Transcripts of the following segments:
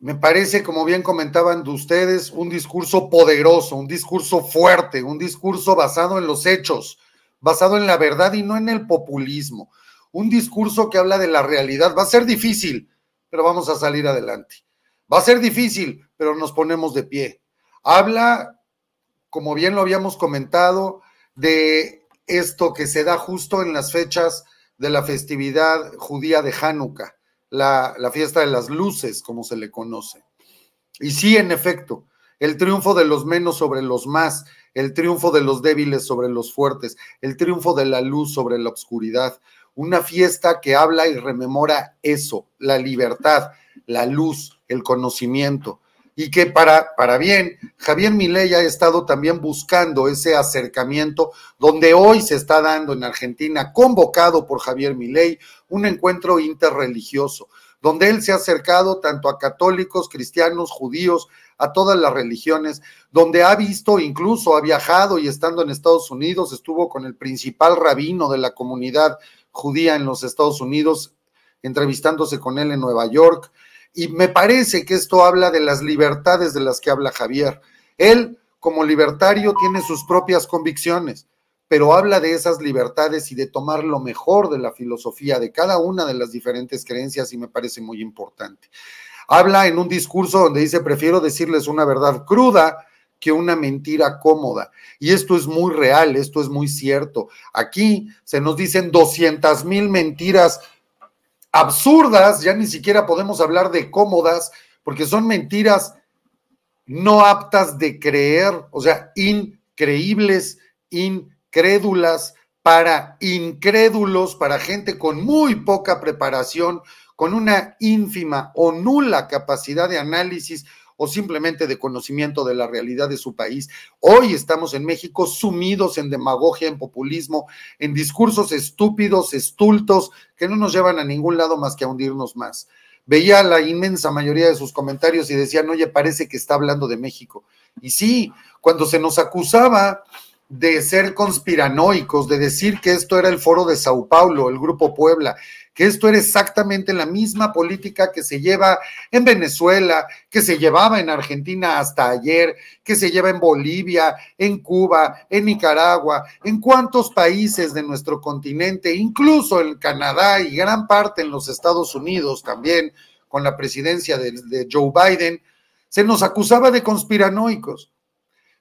me parece, como bien comentaban ustedes, un discurso poderoso, un discurso fuerte, un discurso basado en los hechos, basado en la verdad y no en el populismo. Un discurso que habla de la realidad. Va a ser difícil, pero vamos a salir adelante. Va a ser difícil, pero nos ponemos de pie. Habla, como bien lo habíamos comentado, de esto que se da justo en las fechas de la festividad judía de Hanukkah la, fiesta de las luces, como se le conoce. Y sí, en efecto, el triunfo de los menos sobre los más, el triunfo de los débiles sobre los fuertes, el triunfo de la luz sobre la oscuridad. Una fiesta que habla y rememora eso, la libertad, la luz, el conocimiento, y que para, para bien, Javier Milei ha estado también buscando ese acercamiento donde hoy se está dando en Argentina, convocado por Javier Milei, un encuentro interreligioso, donde él se ha acercado tanto a católicos, cristianos, judíos, a todas las religiones, donde ha visto, incluso ha viajado y estando en Estados Unidos, estuvo con el principal rabino de la comunidad judía en los Estados Unidos, entrevistándose con él en Nueva York y me parece que esto habla de las libertades de las que habla Javier. Él, como libertario, tiene sus propias convicciones, pero habla de esas libertades y de tomar lo mejor de la filosofía de cada una de las diferentes creencias y me parece muy importante. Habla en un discurso donde dice, prefiero decirles una verdad cruda que una mentira cómoda. Y esto es muy real, esto es muy cierto. Aquí se nos dicen 200 mil mentiras absurdas, ya ni siquiera podemos hablar de cómodas, porque son mentiras no aptas de creer, o sea, increíbles, incrédulas, para incrédulos, para gente con muy poca preparación, con una ínfima o nula capacidad de análisis o simplemente de conocimiento de la realidad de su país. Hoy estamos en México sumidos en demagogia, en populismo, en discursos estúpidos, estultos, que no nos llevan a ningún lado más que a hundirnos más. Veía la inmensa mayoría de sus comentarios y decían, oye, parece que está hablando de México. Y sí, cuando se nos acusaba de ser conspiranoicos, de decir que esto era el foro de Sao Paulo, el Grupo Puebla, que esto era exactamente la misma política que se lleva en Venezuela, que se llevaba en Argentina hasta ayer, que se lleva en Bolivia, en Cuba, en Nicaragua, en cuántos países de nuestro continente, incluso en Canadá y gran parte en los Estados Unidos también, con la presidencia de, Joe Biden, se nos acusaba de conspiranoicos.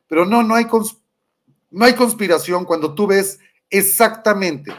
Pero no, no hay conspiranoicos no hay conspiración cuando tú ves exactamente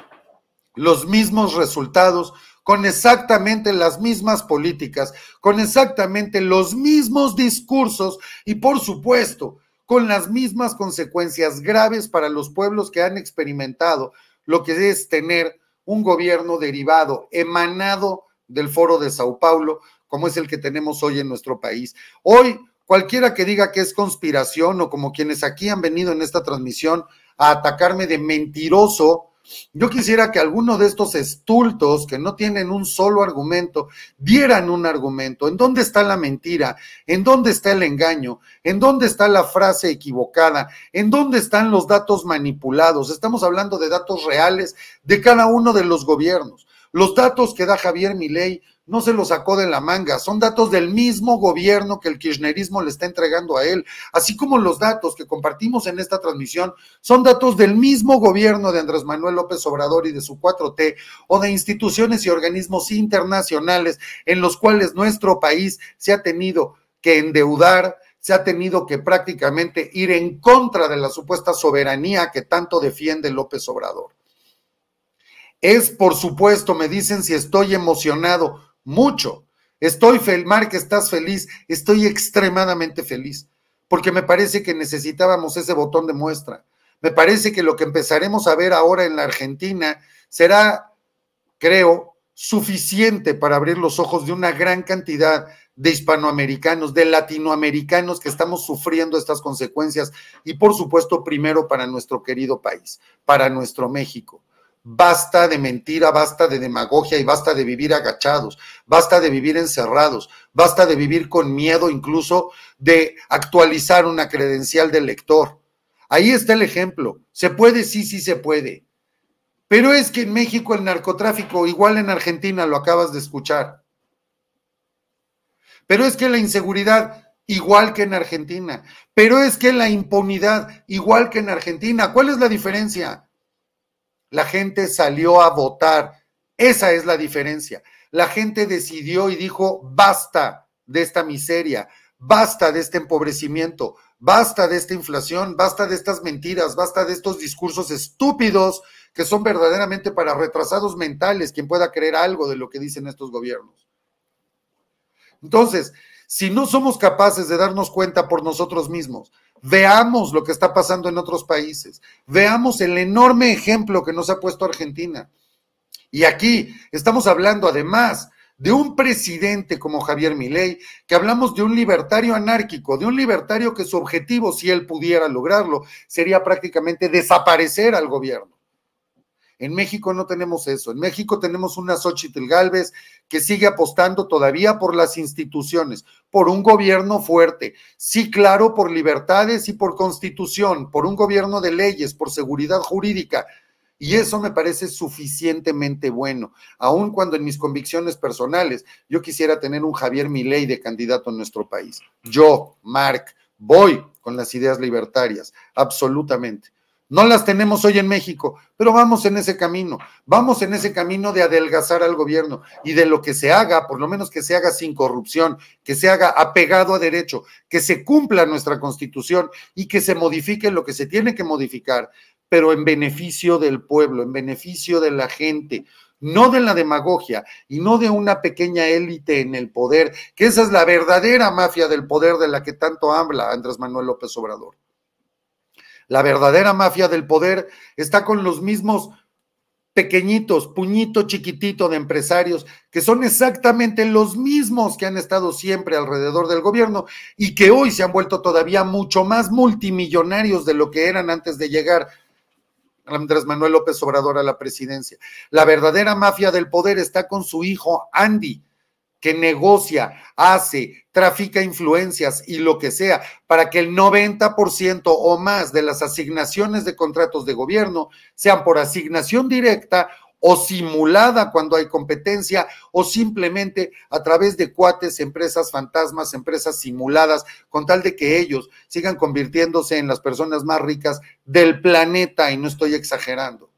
los mismos resultados, con exactamente las mismas políticas, con exactamente los mismos discursos y por supuesto con las mismas consecuencias graves para los pueblos que han experimentado lo que es tener un gobierno derivado, emanado del foro de Sao Paulo, como es el que tenemos hoy en nuestro país. Hoy Cualquiera que diga que es conspiración o como quienes aquí han venido en esta transmisión a atacarme de mentiroso, yo quisiera que alguno de estos estultos que no tienen un solo argumento dieran un argumento. ¿En dónde está la mentira? ¿En dónde está el engaño? ¿En dónde está la frase equivocada? ¿En dónde están los datos manipulados? Estamos hablando de datos reales de cada uno de los gobiernos. Los datos que da Javier Milei no se los sacó de la manga, son datos del mismo gobierno que el kirchnerismo le está entregando a él, así como los datos que compartimos en esta transmisión son datos del mismo gobierno de Andrés Manuel López Obrador y de su 4T o de instituciones y organismos internacionales en los cuales nuestro país se ha tenido que endeudar, se ha tenido que prácticamente ir en contra de la supuesta soberanía que tanto defiende López Obrador. Es, por supuesto, me dicen si estoy emocionado, mucho. Estoy feliz, que estás feliz, estoy extremadamente feliz, porque me parece que necesitábamos ese botón de muestra. Me parece que lo que empezaremos a ver ahora en la Argentina será, creo, suficiente para abrir los ojos de una gran cantidad de hispanoamericanos, de latinoamericanos que estamos sufriendo estas consecuencias y por supuesto primero para nuestro querido país, para nuestro México. Basta de mentira, basta de demagogia y basta de vivir agachados, basta de vivir encerrados, basta de vivir con miedo incluso de actualizar una credencial del lector. Ahí está el ejemplo. Se puede, sí, sí se puede. Pero es que en México el narcotráfico, igual en Argentina, lo acabas de escuchar. Pero es que la inseguridad, igual que en Argentina. Pero es que la impunidad, igual que en Argentina. ¿Cuál es la diferencia? La gente salió a votar. Esa es la diferencia. La gente decidió y dijo, basta de esta miseria, basta de este empobrecimiento, basta de esta inflación, basta de estas mentiras, basta de estos discursos estúpidos que son verdaderamente para retrasados mentales, quien pueda creer algo de lo que dicen estos gobiernos. Entonces, si no somos capaces de darnos cuenta por nosotros mismos Veamos lo que está pasando en otros países. Veamos el enorme ejemplo que nos ha puesto Argentina. Y aquí estamos hablando además de un presidente como Javier Milei, que hablamos de un libertario anárquico, de un libertario que su objetivo, si él pudiera lograrlo, sería prácticamente desaparecer al gobierno. En México no tenemos eso. En México tenemos una Xochitl Galvez que sigue apostando todavía por las instituciones, por un gobierno fuerte. Sí, claro, por libertades y por constitución, por un gobierno de leyes, por seguridad jurídica. Y eso me parece suficientemente bueno, aun cuando en mis convicciones personales yo quisiera tener un Javier Milei de candidato en nuestro país. Yo, Mark, voy con las ideas libertarias, absolutamente. No las tenemos hoy en México, pero vamos en ese camino, vamos en ese camino de adelgazar al gobierno y de lo que se haga, por lo menos que se haga sin corrupción, que se haga apegado a derecho, que se cumpla nuestra constitución y que se modifique lo que se tiene que modificar, pero en beneficio del pueblo, en beneficio de la gente, no de la demagogia y no de una pequeña élite en el poder, que esa es la verdadera mafia del poder de la que tanto habla Andrés Manuel López Obrador. La verdadera mafia del poder está con los mismos pequeñitos, puñito chiquitito de empresarios, que son exactamente los mismos que han estado siempre alrededor del gobierno y que hoy se han vuelto todavía mucho más multimillonarios de lo que eran antes de llegar Andrés Manuel López Obrador a la presidencia. La verdadera mafia del poder está con su hijo Andy, que negocia, hace, trafica influencias y lo que sea, para que el 90% o más de las asignaciones de contratos de gobierno sean por asignación directa o simulada cuando hay competencia o simplemente a través de cuates, empresas fantasmas, empresas simuladas, con tal de que ellos sigan convirtiéndose en las personas más ricas del planeta, y no estoy exagerando.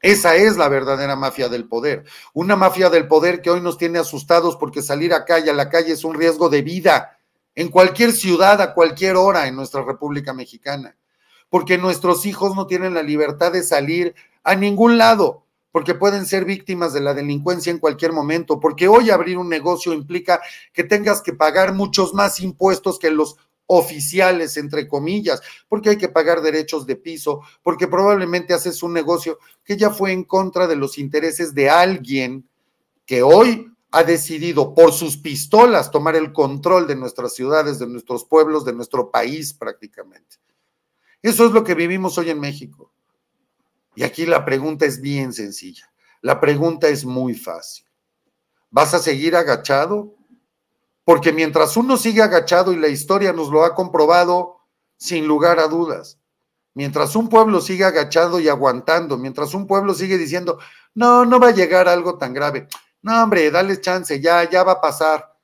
Esa es la verdadera mafia del poder. Una mafia del poder que hoy nos tiene asustados porque salir a calle, a la calle es un riesgo de vida en cualquier ciudad, a cualquier hora en nuestra República Mexicana. Porque nuestros hijos no tienen la libertad de salir a ningún lado, porque pueden ser víctimas de la delincuencia en cualquier momento, porque hoy abrir un negocio implica que tengas que pagar muchos más impuestos que los oficiales, entre comillas, porque hay que pagar derechos de piso, porque probablemente haces un negocio que ya fue en contra de los intereses de alguien que hoy ha decidido por sus pistolas tomar el control de nuestras ciudades, de nuestros pueblos, de nuestro país prácticamente. Eso es lo que vivimos hoy en México. Y aquí la pregunta es bien sencilla. La pregunta es muy fácil. ¿Vas a seguir agachado? Porque mientras uno sigue agachado, y la historia nos lo ha comprobado sin lugar a dudas, mientras un pueblo sigue agachado y aguantando, mientras un pueblo sigue diciendo, no, no va a llegar algo tan grave, no, hombre, dale chance, ya, ya va a pasar.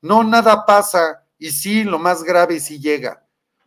No, nada pasa, y sí, lo más grave sí llega.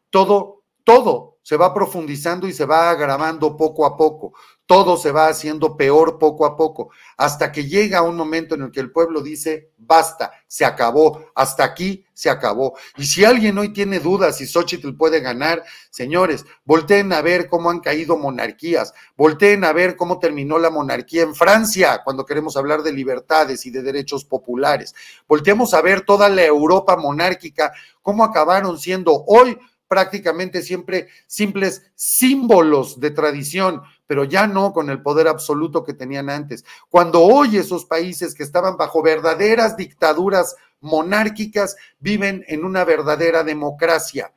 Todo, todo se va profundizando y se va agravando poco a poco todo se va haciendo peor poco a poco, hasta que llega un momento en el que el pueblo dice, basta, se acabó, hasta aquí se acabó. Y si alguien hoy tiene dudas si Xochitl puede ganar, señores, volteen a ver cómo han caído monarquías, volteen a ver cómo terminó la monarquía en Francia cuando queremos hablar de libertades y de derechos populares. Volteemos a ver toda la Europa monárquica, cómo acabaron siendo hoy prácticamente siempre simples símbolos de tradición pero ya no con el poder absoluto que tenían antes. Cuando hoy esos países que estaban bajo verdaderas dictaduras monárquicas viven en una verdadera democracia.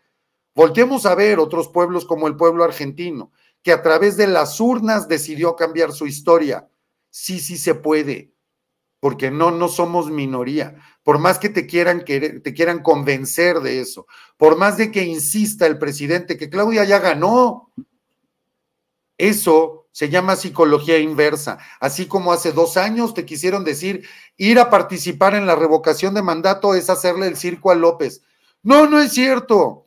Voltemos a ver otros pueblos como el pueblo argentino, que a través de las urnas decidió cambiar su historia. Sí, sí se puede, porque no, no somos minoría. Por más que te quieran, te quieran convencer de eso, por más de que insista el presidente que Claudia ya ganó, eso se llama psicología inversa. Así como hace dos años te quisieron decir, ir a participar en la revocación de mandato es hacerle el circo a López. No, no es cierto.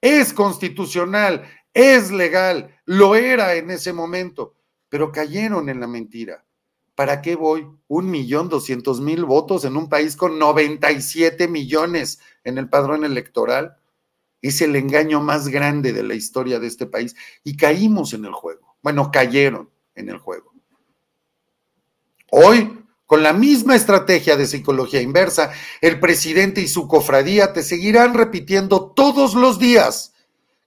Es constitucional, es legal, lo era en ese momento, pero cayeron en la mentira. ¿Para qué voy? Un millón doscientos mil votos en un país con 97 millones en el padrón electoral es el engaño más grande de la historia de este país. Y caímos en el juego. Bueno, cayeron en el juego. Hoy, con la misma estrategia de psicología inversa, el presidente y su cofradía te seguirán repitiendo todos los días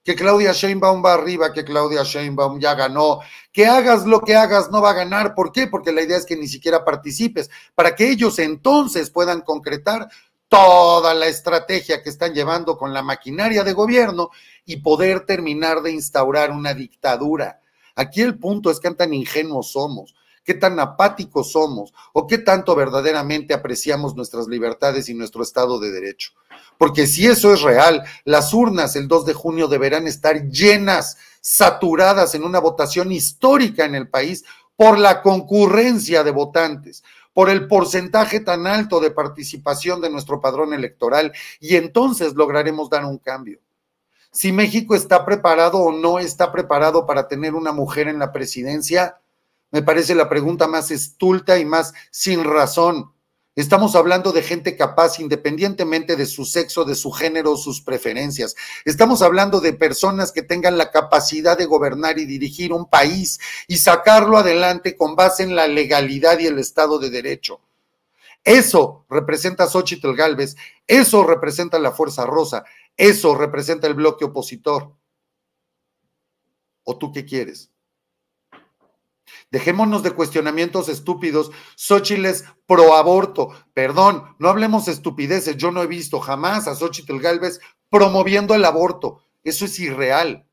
que Claudia Sheinbaum va arriba, que Claudia Sheinbaum ya ganó, que hagas lo que hagas no va a ganar. ¿Por qué? Porque la idea es que ni siquiera participes, para que ellos entonces puedan concretar toda la estrategia que están llevando con la maquinaria de gobierno y poder terminar de instaurar una dictadura. Aquí el punto es qué tan ingenuos somos, qué tan apáticos somos o qué tanto verdaderamente apreciamos nuestras libertades y nuestro Estado de Derecho. Porque si eso es real, las urnas el 2 de junio deberán estar llenas, saturadas en una votación histórica en el país por la concurrencia de votantes, por el porcentaje tan alto de participación de nuestro padrón electoral y entonces lograremos dar un cambio. Si México está preparado o no está preparado para tener una mujer en la presidencia, me parece la pregunta más estulta y más sin razón Estamos hablando de gente capaz independientemente de su sexo, de su género, sus preferencias. Estamos hablando de personas que tengan la capacidad de gobernar y dirigir un país y sacarlo adelante con base en la legalidad y el Estado de Derecho. Eso representa Xochitl Galvez, eso representa la Fuerza Rosa, eso representa el bloque opositor. ¿O tú qué quieres? Dejémonos de cuestionamientos estúpidos. Xochitl es pro aborto. Perdón, no hablemos estupideces. Yo no he visto jamás a Xochitl Galvez promoviendo el aborto. Eso es irreal.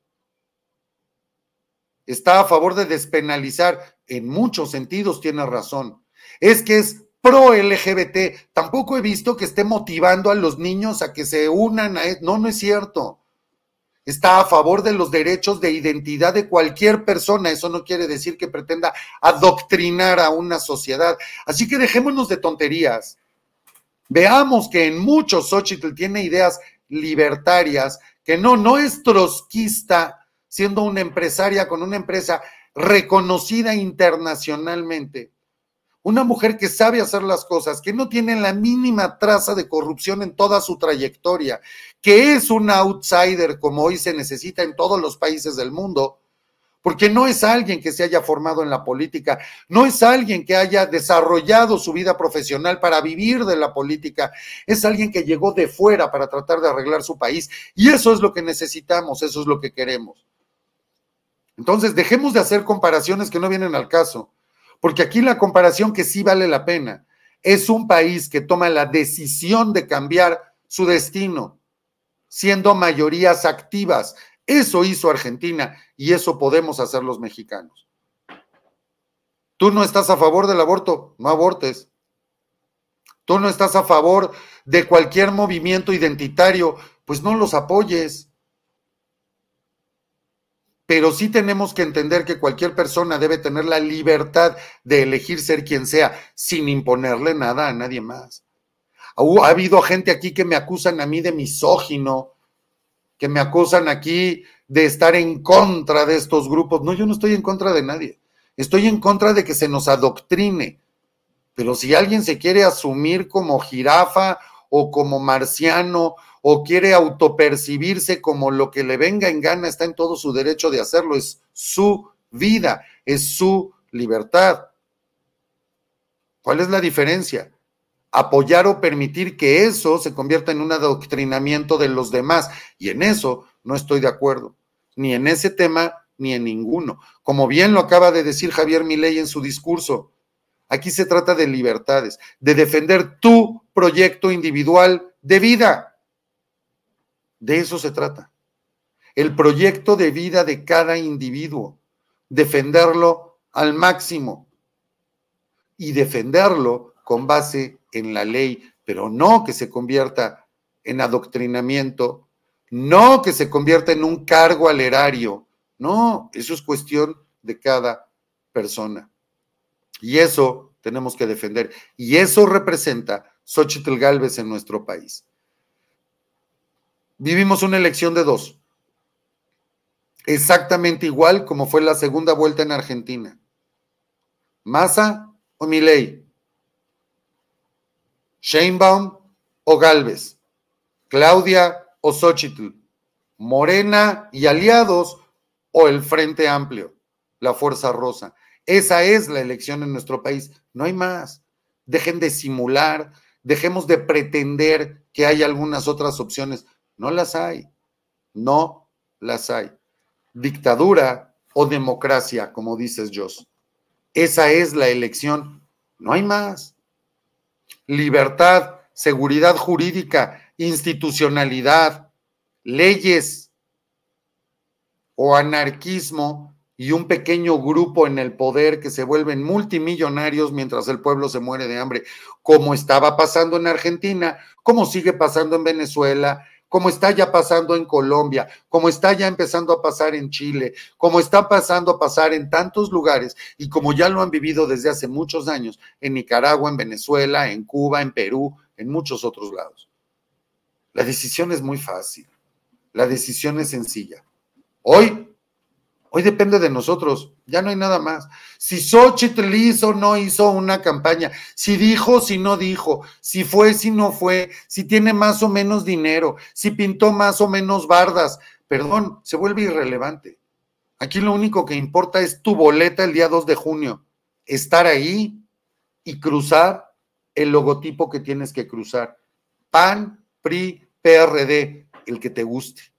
Está a favor de despenalizar. En muchos sentidos tiene razón. Es que es pro LGBT. Tampoco he visto que esté motivando a los niños a que se unan a... E-, no, no es cierto está a favor de los derechos de identidad de cualquier persona. Eso no quiere decir que pretenda adoctrinar a una sociedad. Así que dejémonos de tonterías. Veamos que en muchos Xochitl tiene ideas libertarias, que no, no es trotskista siendo una empresaria con una empresa reconocida internacionalmente. Una mujer que sabe hacer las cosas, que no tiene la mínima traza de corrupción en toda su trayectoria, que es un outsider como hoy se necesita en todos los países del mundo, porque no es alguien que se haya formado en la política, no es alguien que haya desarrollado su vida profesional para vivir de la política, es alguien que llegó de fuera para tratar de arreglar su país y eso es lo que necesitamos, eso es lo que queremos. Entonces, dejemos de hacer comparaciones que no vienen al caso porque aquí la comparación que sí vale la pena es un país que toma la decisión de cambiar su destino, siendo mayorías activas. Eso hizo Argentina y eso podemos hacer los mexicanos. Tú no estás a favor del aborto, no abortes. Tú no estás a favor de cualquier movimiento identitario, pues no los apoyes pero sí tenemos que entender que cualquier persona debe tener la libertad de elegir ser quien sea, sin imponerle nada a nadie más. ha habido gente aquí que me acusan a mí de misógino, que me acusan aquí de estar en contra de estos grupos. No, yo no estoy en contra de nadie. Estoy en contra de que se nos adoctrine. Pero si alguien se quiere asumir como jirafa o como marciano o quiere autopercibirse como lo que le venga en gana, está en todo su derecho de hacerlo, es su vida, es su libertad. ¿Cuál es la diferencia? Apoyar o permitir que eso se convierta en un adoctrinamiento de los demás. Y en eso no estoy de acuerdo, ni en ese tema, ni en ninguno. Como bien lo acaba de decir Javier Milei en su discurso, aquí se trata de libertades, de defender tu proyecto individual de vida. De eso se trata. El proyecto de vida de cada individuo, defenderlo al máximo y defenderlo con base en la ley, pero no que se convierta en adoctrinamiento, no que se convierta en un cargo al erario, no, eso es cuestión de cada persona. Y eso tenemos que defender. Y eso representa Xochitl Galvez en nuestro país. Vivimos una elección de dos. Exactamente igual como fue la segunda vuelta en Argentina. Massa o Milei. Sheinbaum o Galvez. Claudia o Xochitl. Morena y aliados o el Frente Amplio, la Fuerza Rosa. Esa es la elección en nuestro país. No hay más. Dejen de simular, dejemos de pretender que hay algunas otras opciones. No las hay. No las hay. Dictadura o democracia, como dices, Jos. Esa es la elección. No hay más. Libertad, seguridad jurídica, institucionalidad, leyes o anarquismo y un pequeño grupo en el poder que se vuelven multimillonarios mientras el pueblo se muere de hambre, como estaba pasando en Argentina, como sigue pasando en Venezuela, como está ya pasando en Colombia, como está ya empezando a pasar en Chile, como está pasando a pasar en tantos lugares y como ya lo han vivido desde hace muchos años en Nicaragua, en Venezuela, en Cuba, en Perú, en muchos otros lados. La decisión es muy fácil, la decisión es sencilla. Hoy Hoy depende de nosotros, ya no hay nada más. Si Xochitl hizo o no hizo una campaña, si dijo, si no dijo, si fue, si no fue, si tiene más o menos dinero, si pintó más o menos bardas, perdón, se vuelve irrelevante. Aquí lo único que importa es tu boleta el día 2 de junio, estar ahí y cruzar el logotipo que tienes que cruzar. PAN, PRI, PRD, el que te guste.